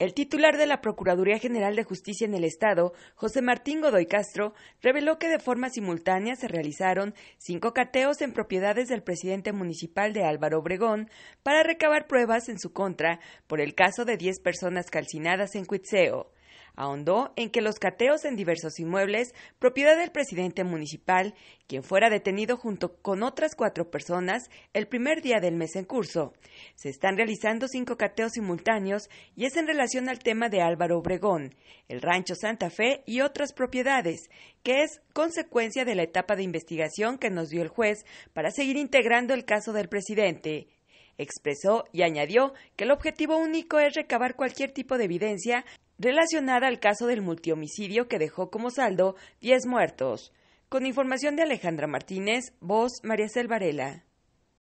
El titular de la Procuraduría General de Justicia en el Estado, José Martín Godoy Castro, reveló que de forma simultánea se realizaron cinco cateos en propiedades del presidente municipal de Álvaro Obregón para recabar pruebas en su contra por el caso de diez personas calcinadas en Cuitzeo ahondó en que los cateos en diversos inmuebles, propiedad del presidente municipal, quien fuera detenido junto con otras cuatro personas el primer día del mes en curso. Se están realizando cinco cateos simultáneos y es en relación al tema de Álvaro Obregón, el rancho Santa Fe y otras propiedades, que es consecuencia de la etapa de investigación que nos dio el juez para seguir integrando el caso del presidente. Expresó y añadió que el objetivo único es recabar cualquier tipo de evidencia relacionada al caso del multihomicidio que dejó como saldo 10 muertos. Con información de Alejandra Martínez, voz María Varela.